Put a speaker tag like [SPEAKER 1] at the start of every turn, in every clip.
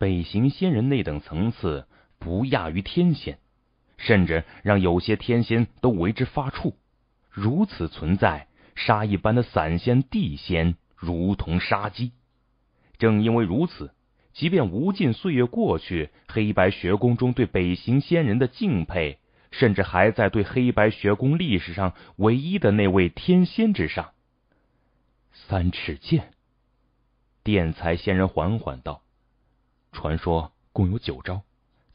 [SPEAKER 1] 北行仙人那等层次不亚于天仙，甚至让有些天仙都为之发怵。如此存在，杀一般的散仙、地仙如同杀鸡。正因为如此，即便无尽岁月过去，黑白学宫中对北行仙人的敬佩，甚至还在对黑白学宫历史上唯一的那位天仙之上。三尺剑，电才仙人缓缓道。传说共有九招，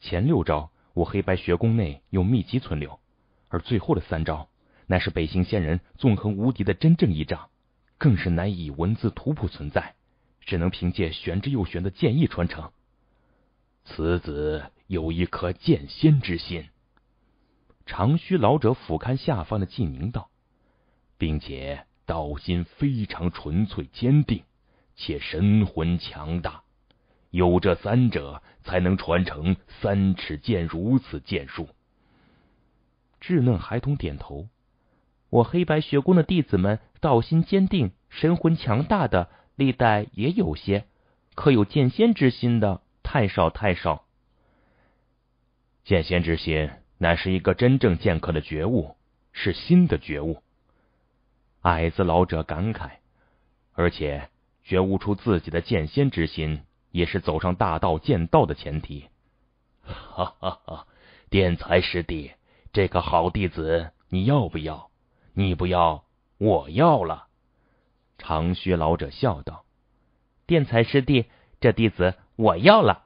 [SPEAKER 1] 前六招我黑白学宫内有秘籍存留，而最后的三招乃是北行仙人纵横无敌的真正一仗，更是难以文字图谱存在，只能凭借玄之又玄的剑意传承。此子有一颗剑仙之心，长须老者俯瞰下方的纪宁道，并且道心非常纯粹坚定，且神魂强大。有这三者，才能传承三尺剑如此剑术。稚嫩孩童点头。我黑白学宫的弟子们，道心坚定、神魂强大的，历代也有些，可有剑仙之心的太少太少。剑仙之心，乃是一个真正剑客的觉悟，是新的觉悟。矮子老者感慨，而且觉悟出自己的剑仙之心。也是走上大道、剑道的前提。哈哈哈！电才师弟，这个好弟子你要不要？你不要，我要了。长须老者笑道：“电才师弟，这弟子我要了。”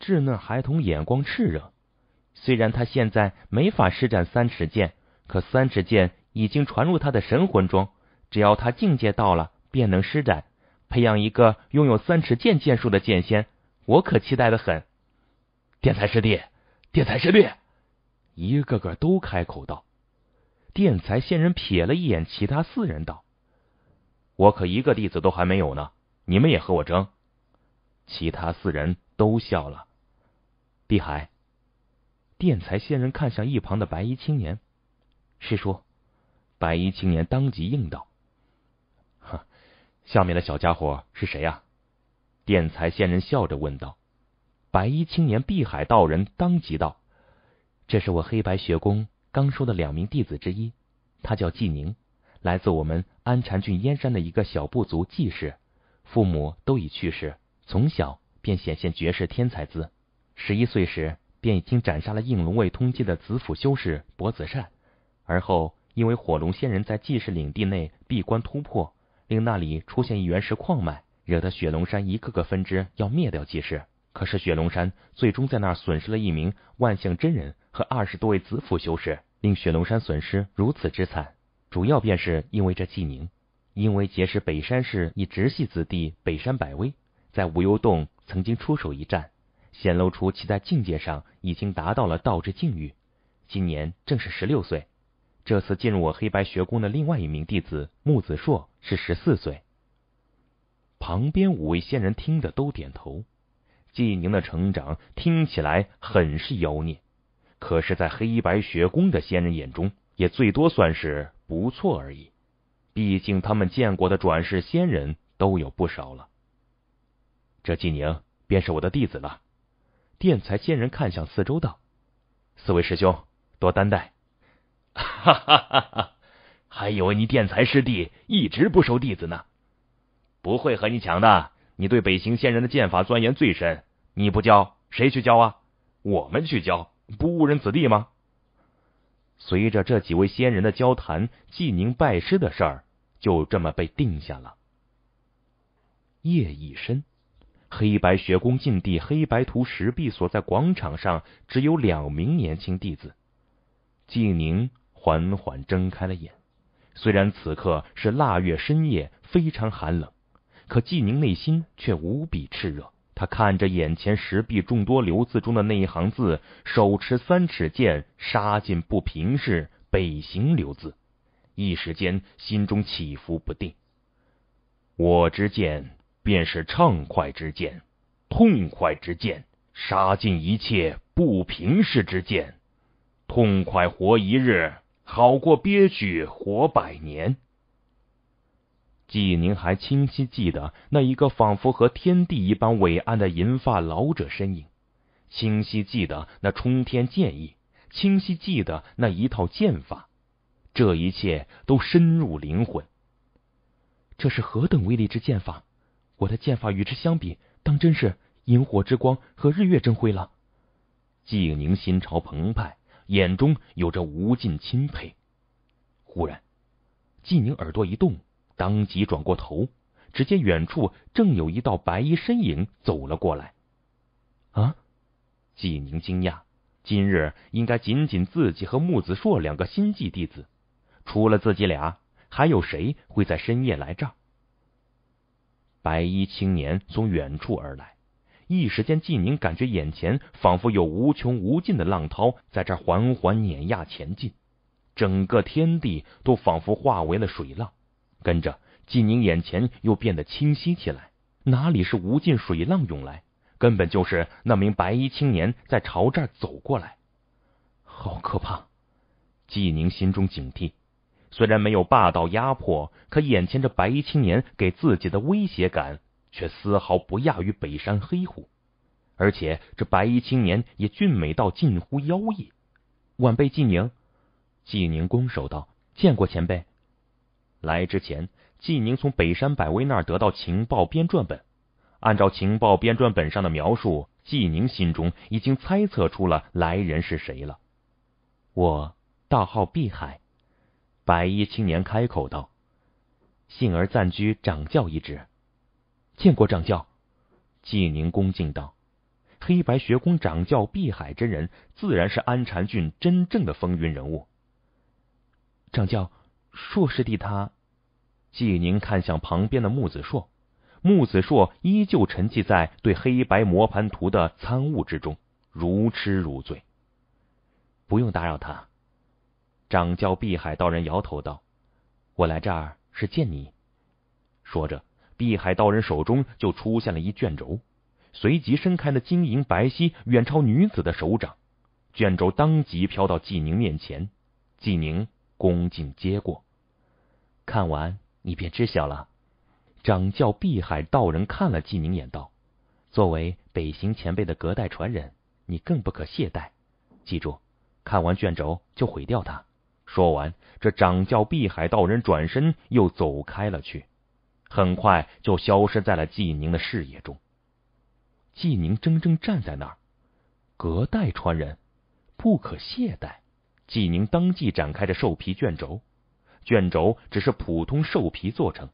[SPEAKER 1] 稚嫩孩童眼光炽热，虽然他现在没法施展三尺剑，可三尺剑已经传入他的神魂中，只要他境界到了，便能施展。培养一个拥有三尺剑剑术的剑仙，我可期待的很。电才师弟，电才师弟，一个个都开口道。电才仙人瞥了一眼其他四人，道：“我可一个弟子都还没有呢，你们也和我争？”其他四人都笑了。碧海，电才仙人看向一旁的白衣青年，师叔。白衣青年当即应道。下面的小家伙是谁呀？电才仙人笑着问道。白衣青年碧海道人当即道：“这是我黑白学宫刚收的两名弟子之一，他叫纪宁，来自我们安禅郡燕山的一个小部族纪氏，父母都已去世，从小便显现绝世天才姿。十一岁时便已经斩杀了应龙卫通缉的紫府修士博子善，而后因为火龙仙人在纪氏领地内闭关突破。”令那里出现一原石矿脉，惹得雪龙山一个个分支要灭掉济世，可是雪龙山最终在那损失了一名万象真人和二十多位子府修士，令雪龙山损失如此之惨。主要便是因为这纪宁，因为结识北山氏一直系子弟北山百威，在无忧洞曾经出手一战，显露出其在境界上已经达到了道之境域。今年正是十六岁。这次进入我黑白学宫的另外一名弟子木子硕是十四岁。旁边五位仙人听得都点头。纪宁的成长听起来很是妖孽，可是，在黑白学宫的仙人眼中，也最多算是不错而已。毕竟他们见过的转世仙人都有不少了。这纪宁便是我的弟子了。电才仙人看向四周道：“四位师兄，多担待。”哈哈哈！哈，还以为你电才师弟一直不收弟子呢，不会和你抢的。你对北行仙人的剑法钻研最深，你不教谁去教啊？我们去教，不误人子弟吗？随着这几位仙人的交谈，纪宁拜师的事儿就这么被定下了。夜已深，黑白学宫禁地黑白图石壁所在广场上，只有两名年轻弟子，纪宁。缓缓睁开了眼，虽然此刻是腊月深夜，非常寒冷，可纪宁内心却无比炽热。他看着眼前石壁众多流字中的那一行字：“手持三尺剑，杀尽不平事。”北行流字，一时间心中起伏不定。我之剑，便是畅快之剑，痛快之剑，杀尽一切不平事之剑，痛快活一日。好过憋屈活百年。纪宁还清晰记得那一个仿佛和天地一般伟岸的银发老者身影，清晰记得那冲天剑意，清晰记得那一套剑法，这一切都深入灵魂。这是何等威力之剑法！我的剑法与之相比，当真是萤火之光和日月争辉了。纪宁心潮澎湃。眼中有着无尽钦佩。忽然，季宁耳朵一动，当即转过头，只见远处正有一道白衣身影走了过来。啊！季宁惊讶，今日应该仅仅自己和木子硕两个新晋弟子，除了自己俩，还有谁会在深夜来这儿？白衣青年从远处而来。一时间，纪宁感觉眼前仿佛有无穷无尽的浪涛在这缓缓碾压前进，整个天地都仿佛化为了水浪。跟着，纪宁眼前又变得清晰起来，哪里是无尽水浪涌来，根本就是那名白衣青年在朝这儿走过来。好可怕！纪宁心中警惕，虽然没有霸道压迫，可眼前这白衣青年给自己的威胁感。却丝毫不亚于北山黑虎，而且这白衣青年也俊美到近乎妖异。晚辈纪宁，纪宁拱手道：“见过前辈。”来之前，纪宁从北山百威那儿得到情报编撰本，按照情报编撰本上的描述，纪宁心中已经猜测出了来人是谁了。我道号碧海，白衣青年开口道：“幸而暂居掌教一职。”见过掌教，纪宁恭敬道：“黑白学宫掌教碧海真人，自然是安禅郡真正的风云人物。”掌教，硕师弟他，纪宁看向旁边的木子硕，木子硕依旧沉寂在对黑白磨盘图的参悟之中，如痴如醉。不用打扰他。掌教碧海道人摇头道：“我来这儿是见你。”说着。碧海道人手中就出现了一卷轴，随即伸开了晶莹白皙、远超女子的手掌，卷轴当即飘到纪宁面前。纪宁恭敬接过，看完你便知晓了。掌教碧海道人看了纪宁眼道：“作为北行前辈的隔代传人，你更不可懈怠。记住，看完卷轴就毁掉它。”说完，这掌教碧海道人转身又走开了去。很快就消失在了纪宁的视野中。纪宁怔怔站在那儿，隔代传人，不可懈怠。纪宁当即展开着兽皮卷轴，卷轴只是普通兽皮做成，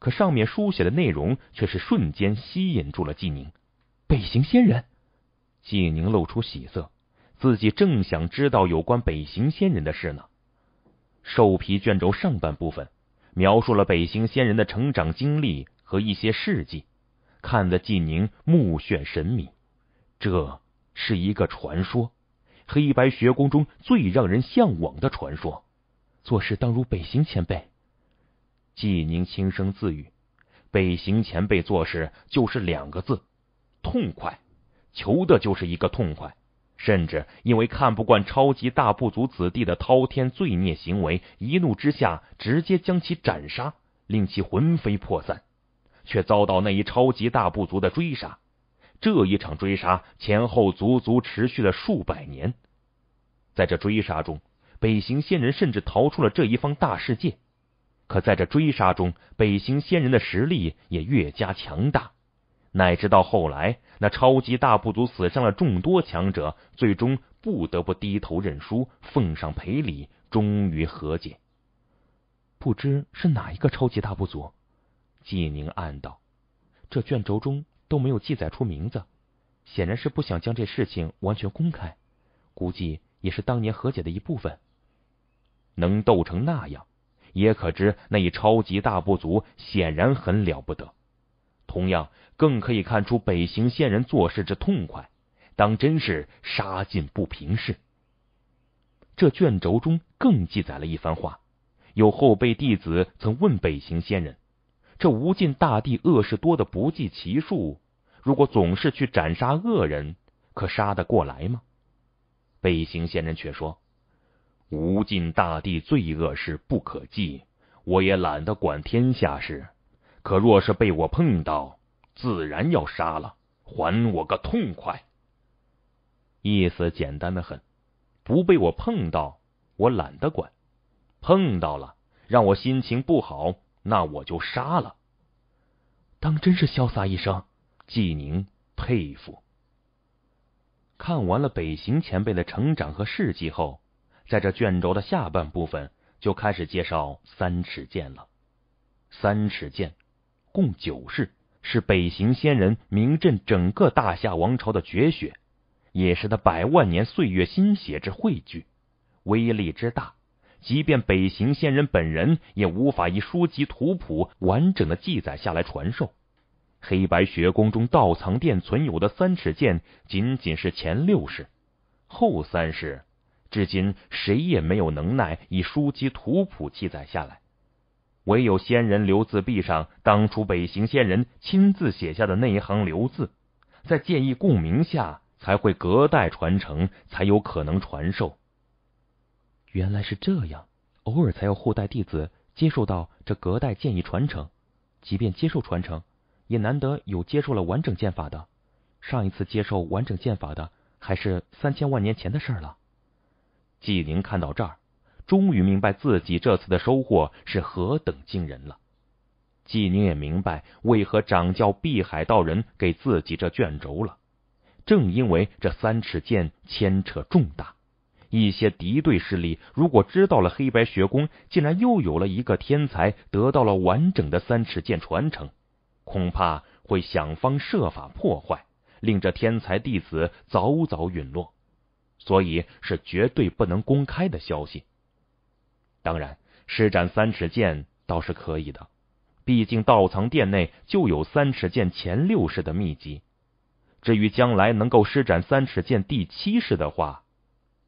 [SPEAKER 1] 可上面书写的内容却是瞬间吸引住了纪宁。北行仙人，纪宁露出喜色，自己正想知道有关北行仙人的事呢。兽皮卷轴上半部分。描述了北行仙人的成长经历和一些事迹，看得纪宁目眩神迷。这是一个传说，黑白学宫中最让人向往的传说。做事当如北行前辈，纪宁轻声自语。北行前辈做事就是两个字：痛快，求的就是一个痛快。甚至因为看不惯超级大部族子弟的滔天罪孽行为，一怒之下直接将其斩杀，令其魂飞魄散，却遭到那一超级大部族的追杀。这一场追杀前后足足持续了数百年，在这追杀中，北行仙人甚至逃出了这一方大世界。可在这追杀中，北行仙人的实力也越加强大。乃至到后来，那超级大部族死伤了众多强者，最终不得不低头认输，奉上赔礼，终于和解。不知是哪一个超级大部族？纪宁暗道，这卷轴中都没有记载出名字，显然是不想将这事情完全公开。估计也是当年和解的一部分。能斗成那样，也可知那一超级大部族显然很了不得。同样，更可以看出北行仙人做事之痛快，当真是杀尽不平事。这卷轴中更记载了一番话：有后辈弟子曾问北行仙人，这无尽大地恶事多的不计其数，如果总是去斩杀恶人，可杀得过来吗？北行仙人却说：无尽大地罪恶事不可计，我也懒得管天下事。可若是被我碰到，自然要杀了，还我个痛快。意思简单的很，不被我碰到，我懒得管；碰到了，让我心情不好，那我就杀了。当真是潇洒一生，纪宁佩服。看完了北行前辈的成长和事迹后，在这卷轴的下半部分就开始介绍三尺剑了。三尺剑。共九世，是北行仙人名震整个大夏王朝的绝学，也是他百万年岁月心血之汇聚，威力之大，即便北行仙人本人也无法以书籍图谱完整的记载下来传授。黑白学宫中道藏殿存有的三尺剑，仅仅是前六世，后三世，至今谁也没有能耐以书籍图谱记载下来。唯有仙人留字壁上，当初北行仙人亲自写下的那一行留字，在剑意共鸣下才会隔代传承，才有可能传授。原来是这样，偶尔才有后代弟子接受到这隔代剑意传承，即便接受传承，也难得有接受了完整剑法的。上一次接受完整剑法的，还是三千万年前的事了。纪宁看到这儿。终于明白自己这次的收获是何等惊人了。纪宁也明白为何掌教碧海道人给自己这卷轴了。正因为这三尺剑牵扯重大，一些敌对势力如果知道了黑白学宫竟然又有了一个天才，得到了完整的三尺剑传承，恐怕会想方设法破坏，令这天才弟子早早陨落。所以是绝对不能公开的消息。当然，施展三尺剑倒是可以的。毕竟道藏殿内就有三尺剑前六式的秘籍。至于将来能够施展三尺剑第七式的话，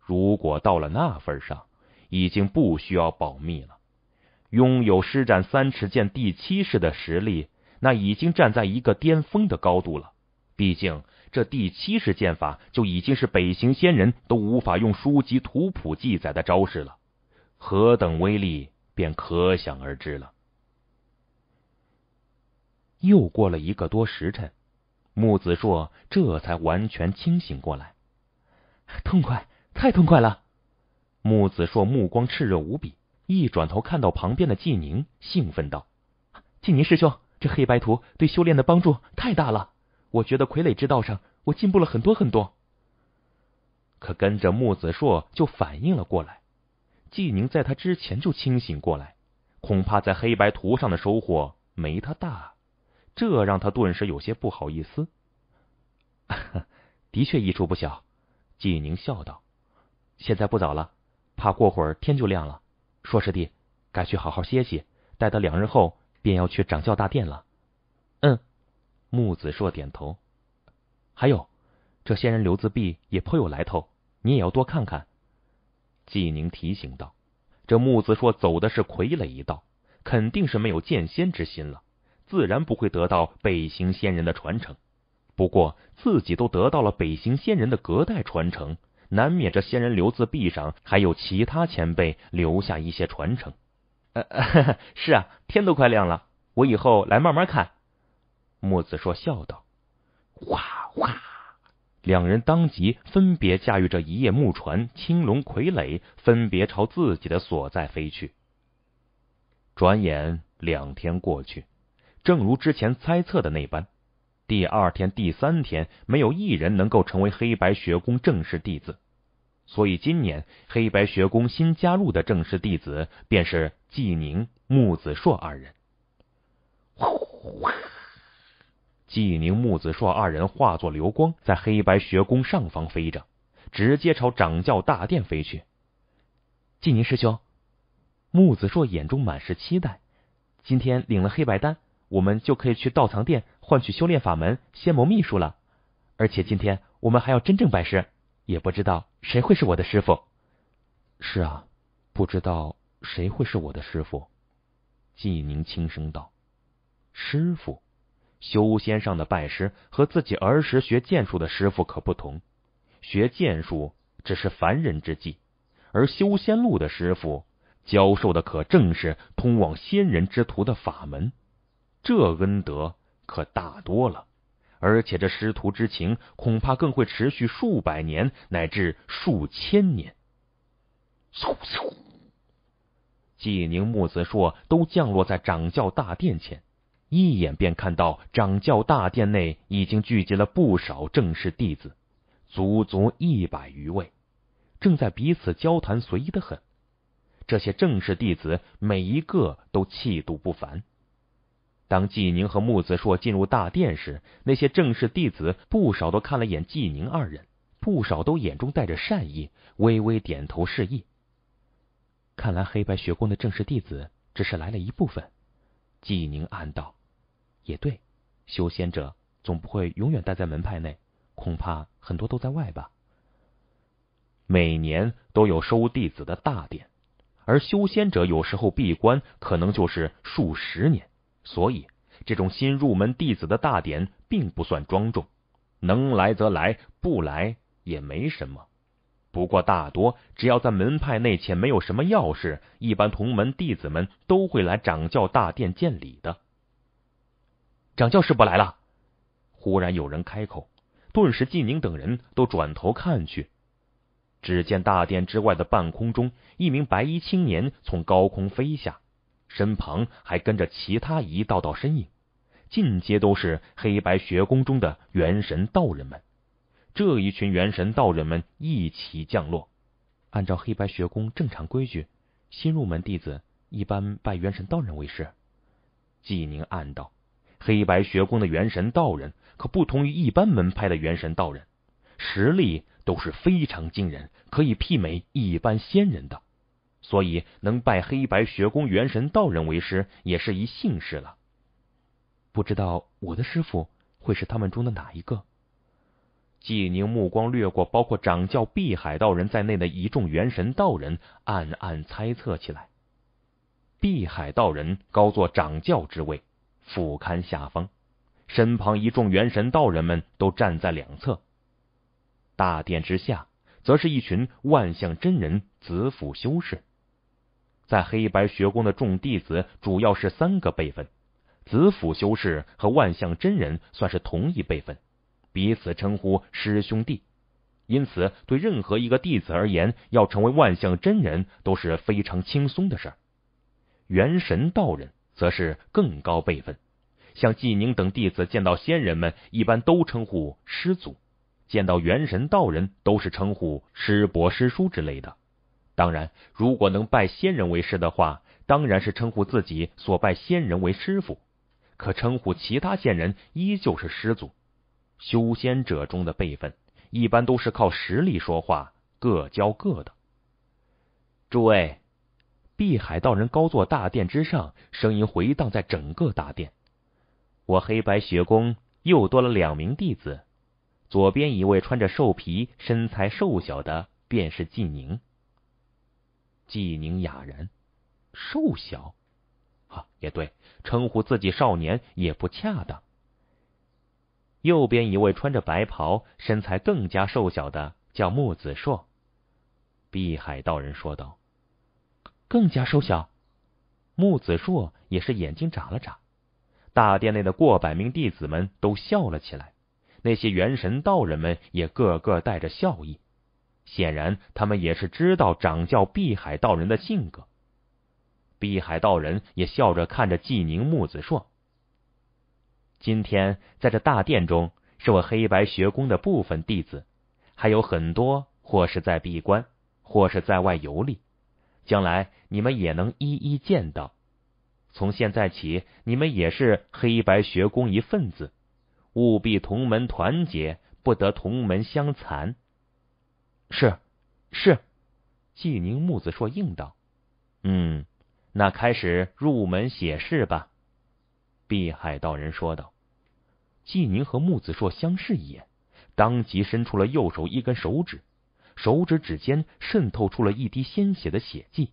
[SPEAKER 1] 如果到了那份上，已经不需要保密了。拥有施展三尺剑第七式的实力，那已经站在一个巅峰的高度了。毕竟，这第七式剑法就已经是北行仙人都无法用书籍图谱记载的招式了。何等威力，便可想而知了。又过了一个多时辰，木子硕这才完全清醒过来，痛快，太痛快了！木子硕目光炽热无比，一转头看到旁边的纪宁，兴奋道：“纪宁师兄，这黑白图对修炼的帮助太大了，我觉得傀儡之道上，我进步了很多很多。”可跟着木子硕就反应了过来。纪宁在他之前就清醒过来，恐怕在黑白图上的收获没他大，这让他顿时有些不好意思。的确益处不小，纪宁笑道。现在不早了，怕过会儿天就亮了。硕师弟，该去好好歇息，待到两日后便要去掌教大殿了。嗯，木子硕点头。还有这仙人留字壁也颇有来头，你也要多看看。纪宁提醒道：“这木子说走的是傀儡一道，肯定是没有剑仙之心了，自然不会得到北行仙人的传承。不过自己都得到了北行仙人的隔代传承，难免这仙人留字壁上还有其他前辈留下一些传承。”“ 是啊，天都快亮了，我以后来慢慢看。”木子说笑道：“哗哗。”两人当即分别驾驭着一叶木船、青龙傀儡，分别朝自己的所在飞去。转眼两天过去，正如之前猜测的那般，第二天、第三天，没有一人能够成为黑白学宫正式弟子。所以，今年黑白学宫新加入的正式弟子便是纪宁、木子硕二人。纪宁、穆子硕二人化作流光，在黑白学宫上方飞着，直接朝掌教大殿飞去。纪宁师兄，穆子硕眼中满是期待。今天领了黑白丹，我们就可以去道藏殿换取修炼法门、仙魔秘术了。而且今天我们还要真正拜师，也不知道谁会是我的师傅。是啊，不知道谁会是我的师傅。纪宁轻声道：“师傅。”修仙上的拜师和自己儿时学剑术的师傅可不同，学剑术只是凡人之技，而修仙路的师傅教授的可正是通往仙人之途的法门，这恩德可大多了。而且这师徒之情恐怕更会持续数百年乃至数千年。嗖嗖，纪宁、木子硕都降落在掌教大殿前。一眼便看到掌教大殿内已经聚集了不少正式弟子，足足一百余位，正在彼此交谈，随意的很。这些正式弟子每一个都气度不凡。当纪宁和木子硕进入大殿时，那些正式弟子不少都看了眼纪宁二人，不少都眼中带着善意，微微点头示意。看来黑白学宫的正式弟子只是来了一部分，纪宁暗道。也对，修仙者总不会永远待在门派内，恐怕很多都在外吧。每年都有收弟子的大典，而修仙者有时候闭关可能就是数十年，所以这种新入门弟子的大典并不算庄重，能来则来，不来也没什么。不过大多只要在门派内且没有什么要事，一般同门弟子们都会来掌教大殿见礼的。掌教师不来了！忽然有人开口，顿时纪宁等人都转头看去。只见大殿之外的半空中，一名白衣青年从高空飞下，身旁还跟着其他一道道身影，尽皆都是黑白学宫中的元神道人们。这一群元神道人们一起降落。按照黑白学宫正常规矩，新入门弟子一般拜元神道人为师。纪宁暗道。黑白学宫的元神道人可不同于一般门派的元神道人，实力都是非常惊人，可以媲美一般仙人的。所以能拜黑白学宫元神道人为师，也是一幸事了。不知道我的师傅会是他们中的哪一个？纪宁目光掠过包括掌教碧海道人在内的一众元神道人，暗暗猜测起来。碧海道人高坐掌教之位。俯瞰下方，身旁一众元神道人们都站在两侧。大殿之下，则是一群万象真人、紫府修士。在黑白学宫的众弟子，主要是三个辈分：紫府修士和万象真人算是同一辈分，彼此称呼师兄弟。因此，对任何一个弟子而言，要成为万象真人都是非常轻松的事。元神道人。则是更高辈分，像纪宁等弟子见到仙人们，一般都称呼师祖；见到元神道人，都是称呼师伯、师叔之类的。当然，如果能拜仙人为师的话，当然是称呼自己所拜仙人为师傅；可称呼其他仙人，依旧是师祖。修仙者中的辈分，一般都是靠实力说话，各教各的。诸位。碧海道人高坐大殿之上，声音回荡在整个大殿。我黑白学宫又多了两名弟子，左边一位穿着兽皮、身材瘦小的，便是纪宁。纪宁哑然，瘦小，啊，也对，称呼自己少年也不恰当。右边一位穿着白袍、身材更加瘦小的，叫木子硕。碧海道人说道。更加瘦小，木子硕也是眼睛眨了眨。大殿内的过百名弟子们都笑了起来，那些元神道人们也个个带着笑意，显然他们也是知道掌教碧海道人的性格。碧海道人也笑着看着纪宁、木子硕。今天在这大殿中，是我黑白学宫的部分弟子，还有很多或是在闭关，或是在外游历。将来你们也能一一见到。从现在起，你们也是黑白学宫一份子，务必同门团结，不得同门相残。是，是。纪宁、木子硕应道：“嗯。”那开始入门写事吧。”碧海道人说道。纪宁和木子硕相视一眼，当即伸出了右手一根手指。手指指尖渗透出了一滴鲜血的血迹，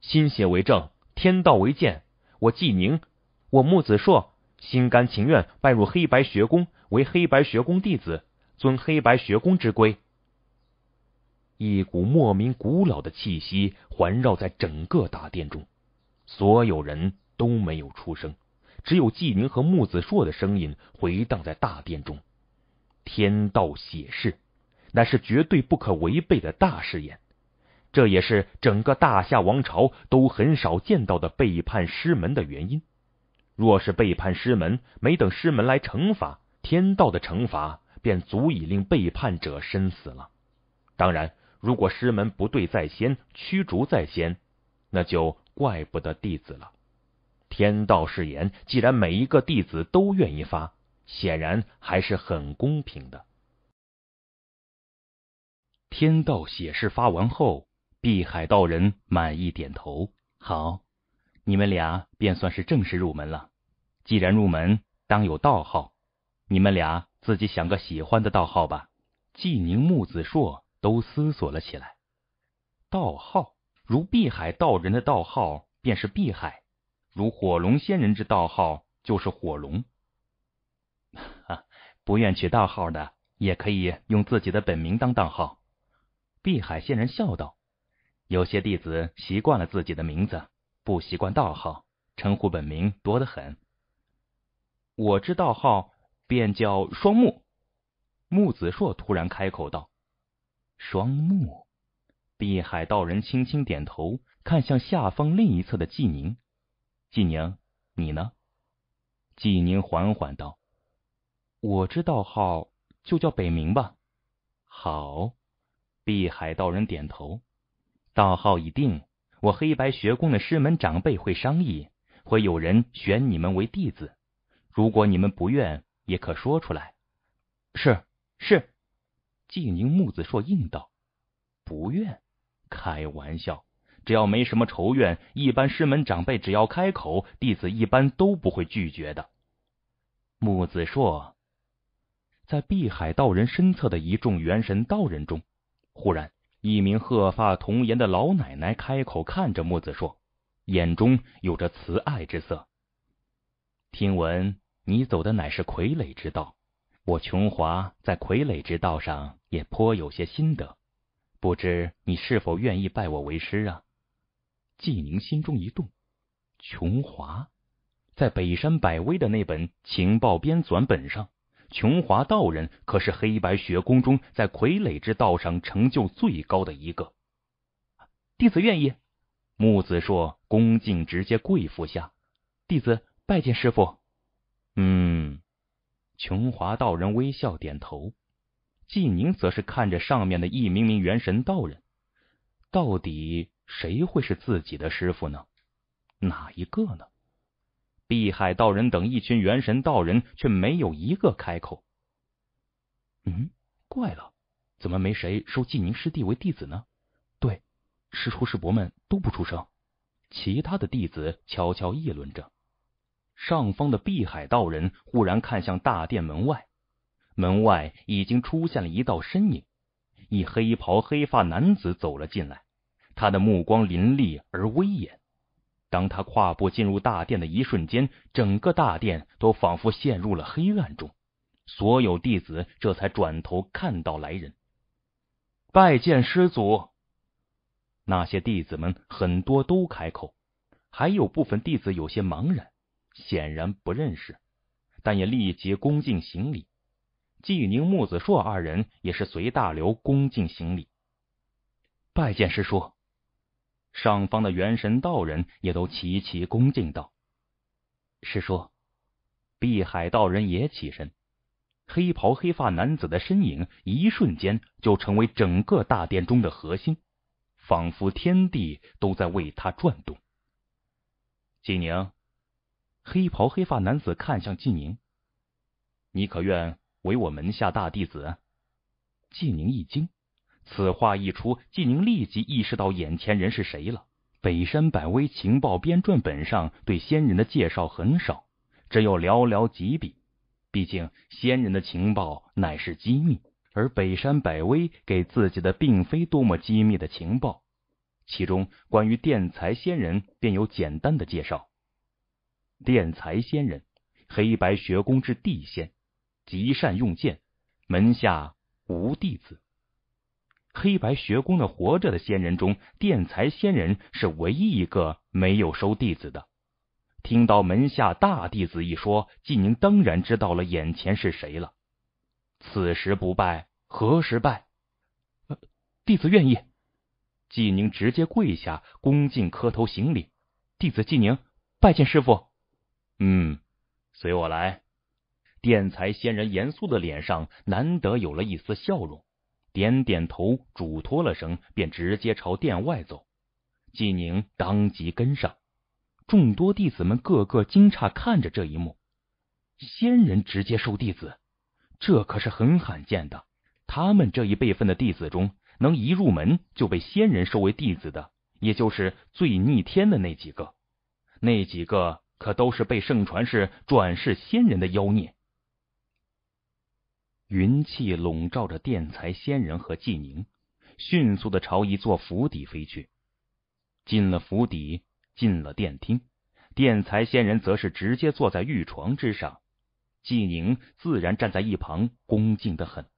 [SPEAKER 1] 心血为证，天道为鉴，我纪宁，我木子硕，心甘情愿拜入黑白学宫，为黑白学宫弟子，遵黑白学宫之规。一股莫名古老的气息环绕在整个大殿中，所有人都没有出声，只有纪宁和木子硕的声音回荡在大殿中。天道血誓。乃是绝对不可违背的大誓言，这也是整个大夏王朝都很少见到的背叛师门的原因。若是背叛师门，没等师门来惩罚，天道的惩罚便足以令背叛者身死了。当然，如果师门不对在先，驱逐在先，那就怪不得弟子了。天道誓言，既然每一个弟子都愿意发，显然还是很公平的。天道写事发完后，碧海道人满意点头：“好，你们俩便算是正式入门了。既然入门，当有道号。你们俩自己想个喜欢的道号吧。”纪宁、木子硕都思索了起来。道号如碧海道人的道号便是碧海，如火龙仙人之道号就是火龙。哈，不愿取道号的也可以用自己的本名当道号。碧海仙人笑道：“有些弟子习惯了自己的名字，不习惯道号，称呼本名多得很。我知道号便叫双木。”木子硕突然开口道：“双木。”碧海道人轻轻点头，看向下方另一侧的纪宁：“纪宁，你呢？”纪宁缓缓道：“我知道号就叫北冥吧。”好。碧海道人点头，道号已定。我黑白学宫的师门长辈会商议，会有人选你们为弟子。如果你们不愿，也可说出来。是是，季宁木子硕应道：“不愿？开玩笑！只要没什么仇怨，一般师门长辈只要开口，弟子一般都不会拒绝的。”木子硕在碧海道人身侧的一众元神道人中。忽然，一名鹤发童颜的老奶奶开口看着木子说，眼中有着慈爱之色。听闻你走的乃是傀儡之道，我琼华在傀儡之道上也颇有些心得，不知你是否愿意拜我为师啊？纪宁心中一动，琼华在北山百威的那本情报编纂本上。琼华道人可是黑白雪宫中在傀儡之道上成就最高的一个，弟子愿意。木子硕恭敬直接跪服下，弟子拜见师傅。嗯，琼华道人微笑点头。纪宁则是看着上面的一名名元神道人，到底谁会是自己的师傅呢？哪一个呢？碧海道人等一群元神道人却没有一个开口。嗯，怪了，怎么没谁收济宁师弟为弟子呢？对，师叔师伯们都不出声，其他的弟子悄悄议论着。上方的碧海道人忽然看向大殿门外，门外已经出现了一道身影，一黑袍黑发男子走了进来，他的目光凌厉而威严。当他跨步进入大殿的一瞬间，整个大殿都仿佛陷入了黑暗中。所有弟子这才转头看到来人，拜见师祖。那些弟子们很多都开口，还有部分弟子有些茫然，显然不认识，但也立即恭敬行礼。纪宁、木子硕二人也是随大流恭敬行礼，拜见师叔。上方的元神道人也都齐齐恭敬道：“师叔。”碧海道人也起身，黑袍黑发男子的身影一瞬间就成为整个大殿中的核心，仿佛天地都在为他转动。季宁，黑袍黑发男子看向季宁：“你可愿为我门下大弟子？”季宁一惊。此话一出，纪宁立即意识到眼前人是谁了。北山百威情报编撰本上对先人的介绍很少，只有寥寥几笔。毕竟先人的情报乃是机密，而北山百威给自己的并非多么机密的情报。其中关于电才仙人便有简单的介绍：电才仙人，黑白学宫之地仙，极善用剑，门下无弟子。黑白学宫的活着的仙人中，殿才仙人是唯一一个没有收弟子的。听到门下大弟子一说，纪宁当然知道了眼前是谁了。此时不拜，何时拜？弟子愿意。纪宁直接跪下，恭敬磕头行礼。弟子纪宁拜见师傅。嗯，随我来。殿才仙人严肃的脸上难得有了一丝笑容。点点头，嘱托了声，便直接朝殿外走。纪宁当即跟上，众多弟子们个个惊诧看着这一幕。仙人直接收弟子，这可是很罕见的。他们这一辈分的弟子中，能一入门就被仙人收为弟子的，也就是最逆天的那几个。那几个可都是被盛传是转世仙人的妖孽。云气笼罩着电才仙人和纪宁，迅速的朝一座府邸飞去。进了府邸，进了殿厅，电才仙人则是直接坐在玉床之上，纪宁自然站在一旁，恭敬的很。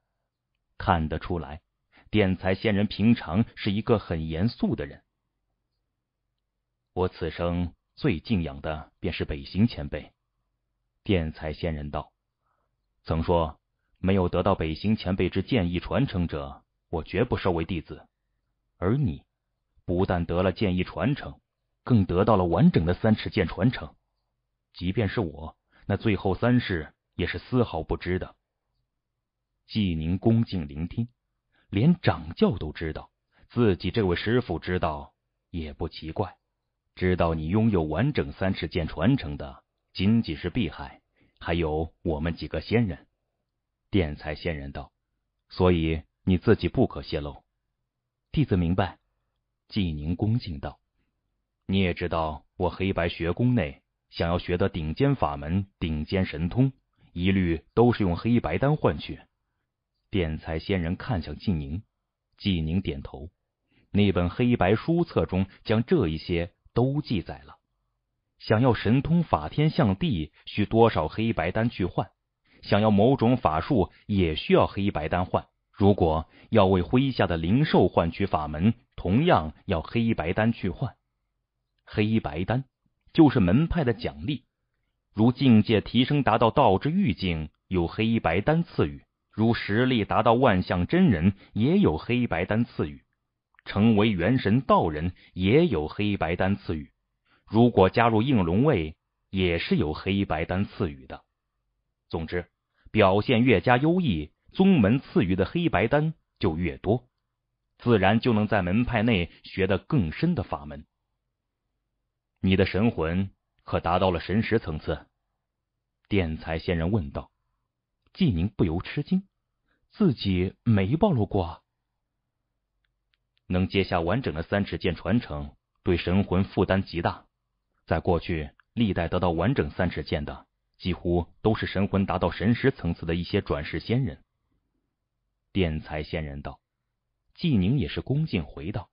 [SPEAKER 1] 看得出来，电才仙人平常是一个很严肃的人。我此生最敬仰的便是北行前辈，电才仙人道，曾说。没有得到北行前辈之剑意传承者，我绝不收为弟子。而你不但得了剑意传承，更得到了完整的三尺剑传承。即便是我，那最后三世也是丝毫不知的。纪宁恭敬聆听，连掌教都知道自己这位师傅知道也不奇怪。知道你拥有完整三尺剑传承的，仅仅是碧海，还有我们几个仙人。点才仙人道：“所以你自己不可泄露。”弟子明白。纪宁恭敬道：“你也知道，我黑白学宫内想要学得顶尖法门、顶尖神通，一律都是用黑白丹换取。”点才仙人看向纪宁，纪宁点头。那本黑白书册中将这一些都记载了。想要神通法天象地，需多少黑白丹去换？想要某种法术，也需要黑白丹换。如果要为麾下的灵兽换取法门，同样要黑白丹去换。黑白丹就是门派的奖励，如境界提升达到道之域境，有黑白丹赐予；如实力达到万象真人，也有黑白丹赐予；成为元神道人，也有黑白丹赐予。如果加入应龙卫，也是有黑白丹赐予的。总之。表现越加优异，宗门赐予的黑白丹就越多，自然就能在门派内学得更深的法门。你的神魂可达到了神识层次？殿才仙人问道。纪宁不由吃惊，自己没暴露过。能接下完整的三尺剑传承，对神魂负担极大。在过去，历代得到完整三尺剑的。几乎都是神魂达到神识层次的一些转世仙人。电才仙人道，纪宁也是恭敬回道：“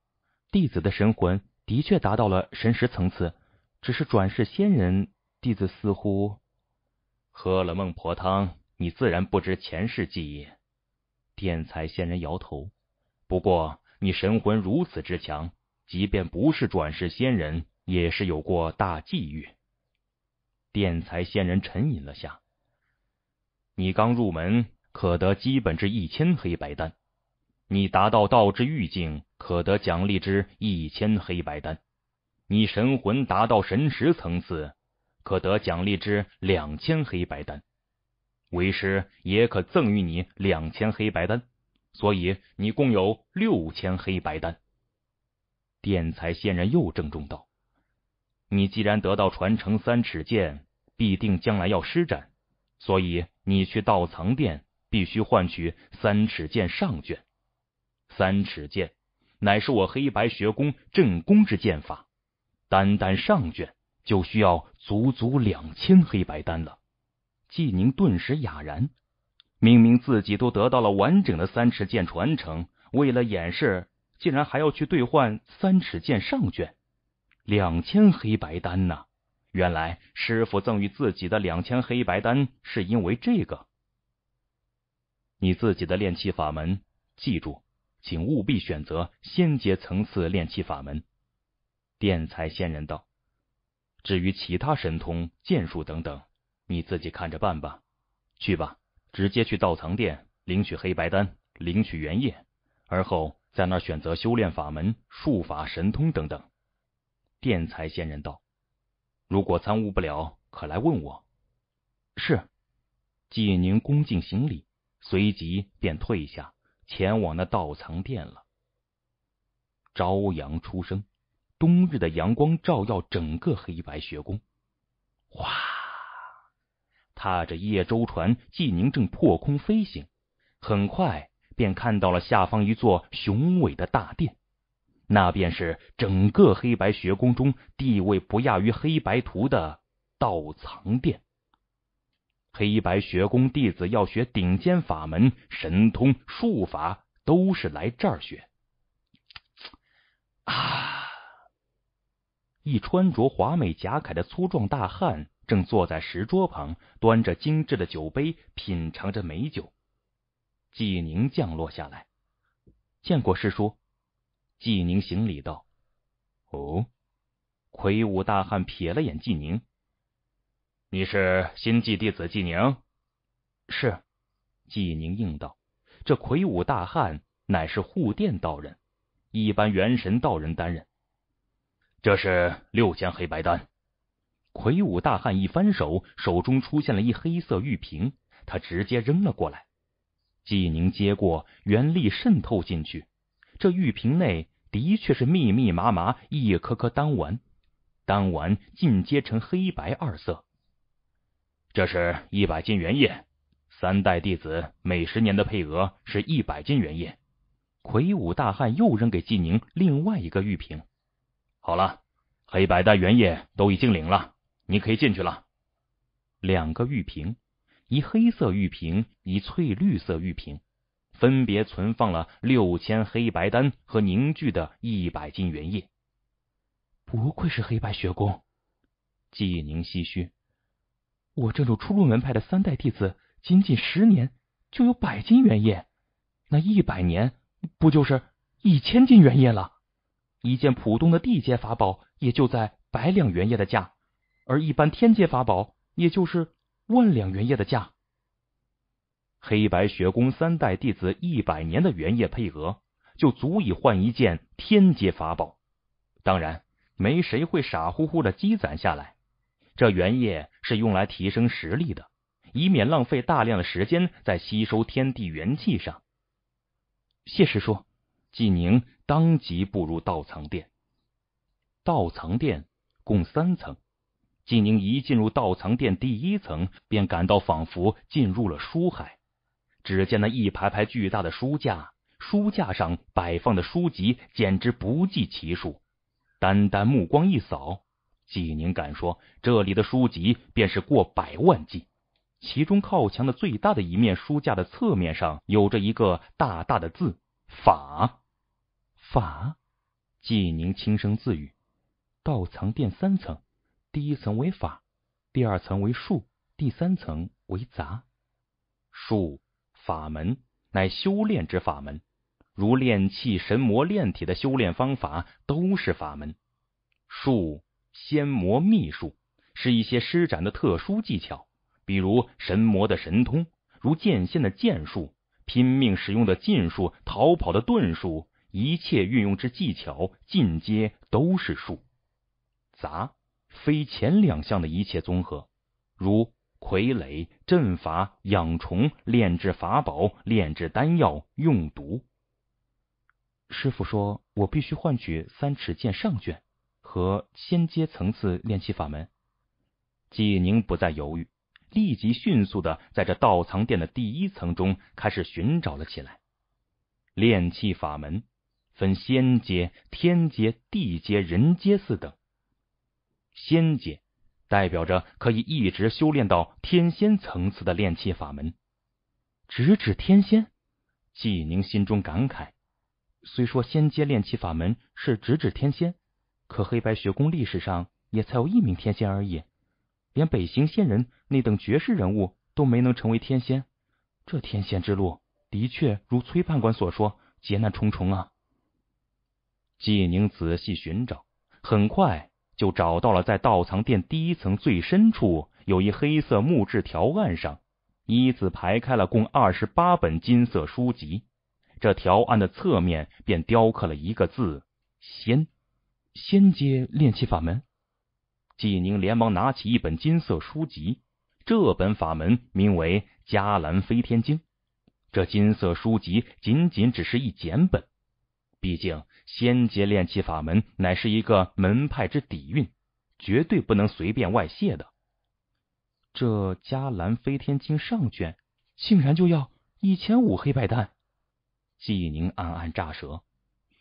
[SPEAKER 1] 弟子的神魂的确达到了神识层次，只是转世仙人，弟子似乎喝了孟婆汤，你自然不知前世记忆。”电才仙人摇头，不过你神魂如此之强，即便不是转世仙人，也是有过大际遇。电才仙人沉吟了下，你刚入门，可得基本值一千黑白丹；你达到道之域境，可得奖励值一千黑白丹；你神魂达到神识层次，可得奖励值两千黑白丹。为师也可赠予你两千黑白丹，所以你共有六千黑白丹。电才仙人又郑重道。你既然得到传承三尺剑，必定将来要施展，所以你去道藏殿必须换取三尺剑上卷。三尺剑乃是我黑白学宫正宫之剑法，单单上卷就需要足足两千黑白丹了。纪宁顿时哑然，明明自己都得到了完整的三尺剑传承，为了掩饰，竟然还要去兑换三尺剑上卷。两千黑白丹呐！原来师傅赠予自己的两千黑白丹是因为这个。你自己的炼器法门，记住，请务必选择仙阶层次炼器法门。电才仙人道，至于其他神通、剑术等等，你自己看着办吧。去吧，直接去道藏殿领取黑白丹，领取原液，而后在那儿选择修炼法门、术法、神通等等。电才仙人道：“如果参悟不了，可来问我。”是，纪宁恭敬行礼，随即便退下，前往那道藏殿了。朝阳初升，冬日的阳光照耀整个黑白学宫。哗！踏着叶舟船，纪宁正破空飞行，很快便看到了下方一座雄伟的大殿。那便是整个黑白学宫中地位不亚于黑白图的道藏殿。黑白学宫弟子要学顶尖法门、神通、术法，都是来这儿学。啊！一穿着华美甲铠的粗壮大汉正坐在石桌旁，端着精致的酒杯品尝着美酒。济宁降落下来，见过师叔。纪宁行礼道：“哦。”魁梧大汉瞥了眼纪宁，“你是新晋弟子？”纪宁是，纪宁应道：“这魁梧大汉乃是护殿道人，一般元神道人担任。”这是六千黑白丹。魁梧大汉一翻手，手中出现了一黑色玉瓶，他直接扔了过来。纪宁接过，元力渗透进去。这玉瓶内的确是密密麻麻一颗颗丹丸，丹丸尽皆呈黑白二色。这是一百斤原液，三代弟子每十年的配额是一百斤原液。魁梧大汉又扔给纪宁另外一个玉瓶。好了，黑白丹原液都已经领了，你可以进去了。两个玉瓶，一黑色玉瓶，一翠绿色玉瓶。分别存放了六千黑白丹和凝聚的一百斤原液。不愧是黑白学宫，纪宁唏嘘。我这种初入门派的三代弟子，仅仅十年就有百斤原液，那一百年不就是一千斤原液了？一件普通的地阶法宝也就在百两原液的价，而一般天阶法宝也就是万两原液的价。黑白学宫三代弟子一百年的原液配额，就足以换一件天阶法宝。当然，没谁会傻乎乎的积攒下来。这原液是用来提升实力的，以免浪费大量的时间在吸收天地元气上。谢师叔，纪宁当即步入道藏殿。道藏殿共三层，纪宁一进入道藏殿第一层，便感到仿佛进入了书海。只见那一排排巨大的书架，书架上摆放的书籍简直不计其数。单单目光一扫，纪宁敢说这里的书籍便是过百万计。其中靠墙的最大的一面书架的侧面上有着一个大大的字“法”。法。纪宁轻声自语：“道藏殿三层，第一层为法，第二层为术，第三层为杂术。”法门乃修炼之法门，如炼气、神魔炼体的修炼方法都是法门。术、仙魔秘术是一些施展的特殊技巧，比如神魔的神通，如剑仙的剑术、拼命使用的禁术、逃跑的遁术，一切运用之技巧尽皆都是术。杂非前两项的一切综合，如。傀儡阵法、养虫、炼制法宝、炼制丹药、用毒。师傅说，我必须换取三尺剑上卷和仙阶层次炼器法门。纪宁不再犹豫，立即迅速的在这道藏殿的第一层中开始寻找了起来。炼器法门分仙阶、天阶、地阶、人阶四等。仙阶。代表着可以一直修炼到天仙层次的炼器法门，直指天仙。纪宁心中感慨：虽说仙阶炼器法门是直指天仙，可黑白学宫历史上也才有一名天仙而已，连北行仙人那等绝世人物都没能成为天仙。这天仙之路，的确如崔判官所说，劫难重重啊。纪宁仔细寻找，很快。就找到了，在道藏殿第一层最深处，有一黑色木质条案上，一字排开了共二十八本金色书籍。这条案的侧面便雕刻了一个字“仙”。仙阶炼气法门，纪宁连忙拿起一本金色书籍。这本法门名为《迦兰飞天经》。这金色书籍仅仅只是一简本。毕竟，仙阶炼气法门乃是一个门派之底蕴，绝对不能随便外泄的。这《迦兰飞天经》上卷竟然就要一千五黑白丹，纪宁暗暗炸舌。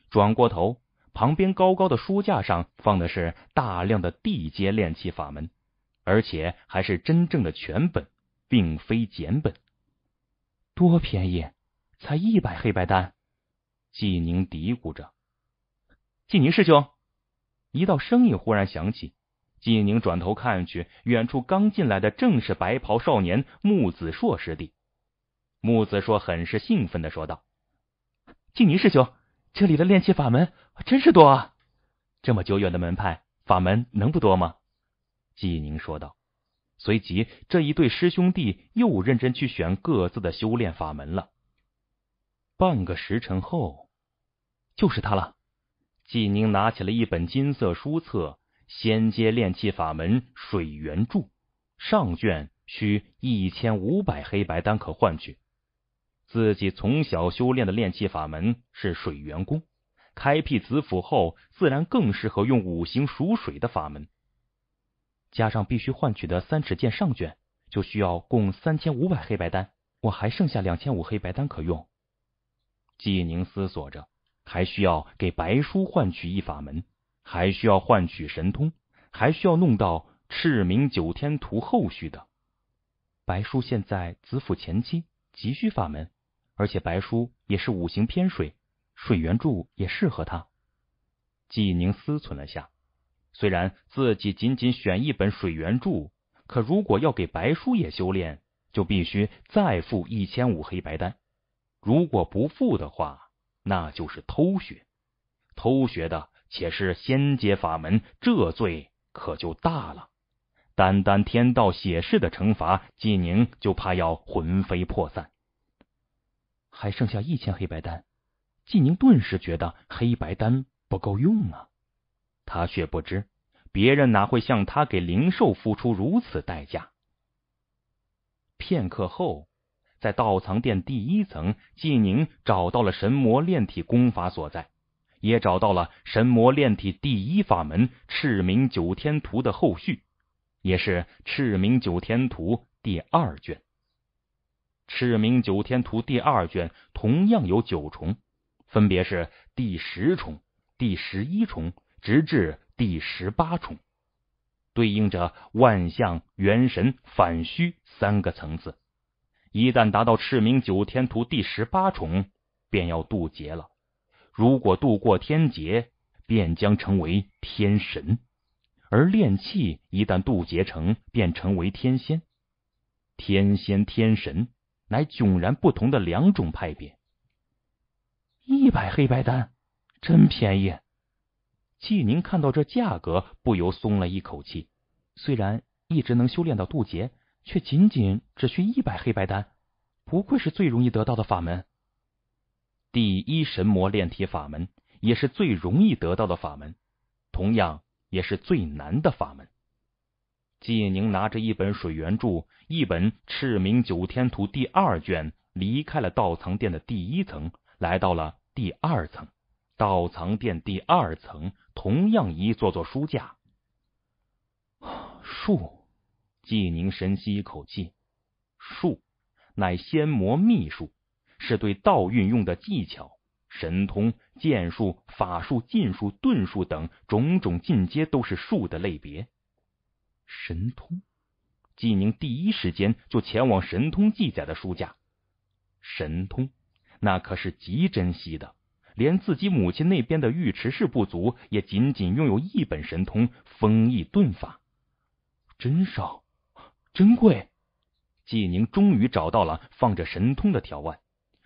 [SPEAKER 1] 转过头，旁边高高的书架上放的是大量的地阶炼气法门，而且还是真正的全本，并非简本。多便宜，才一百黑白丹。纪宁嘀咕着：“纪宁师兄！”一道声音忽然响起。纪宁转头看去，远处刚进来的正是白袍少年木子硕师弟。木子硕很是兴奋的说道：“纪宁师兄，这里的炼器法门真是多啊！这么久远的门派法门能不多吗？”纪宁说道。随即，这一对师兄弟又认真去选各自的修炼法门了。半个时辰后，就是他了。纪宁拿起了一本金色书册，《仙阶炼器法门·水元柱，上卷，需一千五百黑白丹可换取。自己从小修炼的炼器法门是水元功，开辟子府后，自然更适合用五行属水的法门。加上必须换取的三尺剑上卷，就需要共三千五百黑白丹。我还剩下两千五黑白丹可用。纪宁思索着，还需要给白书换取一法门，还需要换取神通，还需要弄到赤明九天图后续的。白书现在子府前期急需法门，而且白书也是五行偏水，水原著也适合他。纪宁思忖了下，虽然自己仅仅选一本水原著，可如果要给白书也修炼，就必须再付一千五黑白丹。如果不付的话，那就是偷学。偷学的且是仙阶法门，这罪可就大了。单单天道血誓的惩罚，纪宁就怕要魂飞魄散。还剩下一千黑白丹，纪宁顿时觉得黑白丹不够用啊。他却不知，别人哪会像他给灵兽付出如此代价。片刻后。在道藏殿第一层，纪宁找到了神魔炼体功法所在，也找到了神魔炼体第一法门《赤明九天图》的后续，也是《赤明九天图》第二卷。《赤明九天图》第二卷同样有九重，分别是第十重、第十一重，直至第十八重，对应着万象、元神、反虚三个层次。一旦达到赤明九天图第十八重，便要渡劫了。如果渡过天劫，便将成为天神；而炼气一旦渡劫成，便成为天仙。天仙、天神，乃迥然不同的两种派别。一百黑白丹，真便宜。纪宁看到这价格，不由松了一口气。虽然一直能修炼到渡劫。却仅仅只需一百黑白丹，不愧是最容易得到的法门。第一神魔炼体法门也是最容易得到的法门，同样也是最难的法门。纪宁拿着一本《水原著》，一本《赤明九天图》第二卷，离开了道藏殿的第一层，来到了第二层。道藏殿第二层同样一座座书架，树。纪宁深吸一口气，术乃仙魔秘术，是对道运用的技巧、神通、剑术、法术、禁术、遁术等种种进阶都是术的类别。神通，纪宁第一时间就前往神通记载的书架。神通那可是极珍惜的，连自己母亲那边的尉迟氏部族也仅仅拥有一本神通封印遁法，真少。珍贵，纪宁终于找到了放着神通的条案。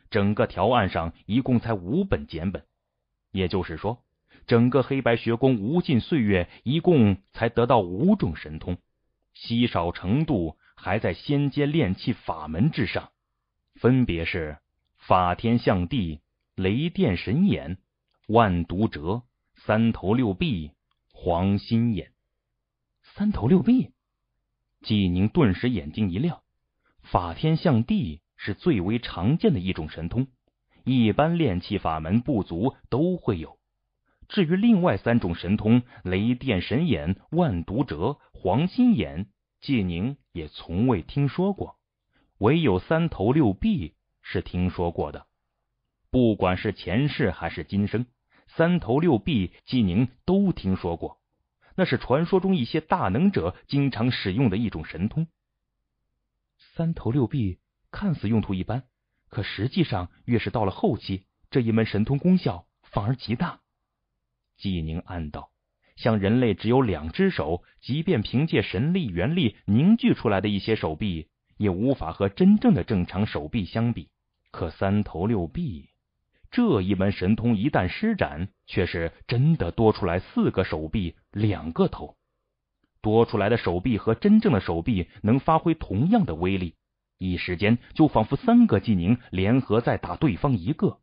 [SPEAKER 1] 整个条案上一共才五本简本，也就是说，整个黑白学宫无尽岁月一共才得到五种神通，稀少程度还在仙阶炼器法门之上。分别是法天象地、雷电神眼、万毒折、三头六臂、黄心眼、三头六臂。纪宁顿时眼睛一亮，法天象地是最为常见的一种神通，一般炼气法门不足都会有。至于另外三种神通，雷电神眼、万毒折、黄心眼，纪宁也从未听说过。唯有三头六臂是听说过的，不管是前世还是今生，三头六臂纪宁都听说过。那是传说中一些大能者经常使用的一种神通。三头六臂看似用途一般，可实际上越是到了后期，这一门神通功效反而极大。纪宁暗道：像人类只有两只手，即便凭借神力、元力凝聚出来的一些手臂，也无法和真正的正常手臂相比。可三头六臂……这一门神通一旦施展，却是真的多出来四个手臂、两个头。多出来的手臂和真正的手臂能发挥同样的威力，一时间就仿佛三个纪宁联合在打对方一个。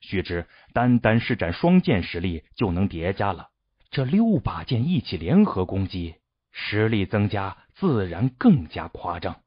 [SPEAKER 1] 须知，单单施展双剑实力就能叠加了，这六把剑一起联合攻击，实力增加自然更加夸张。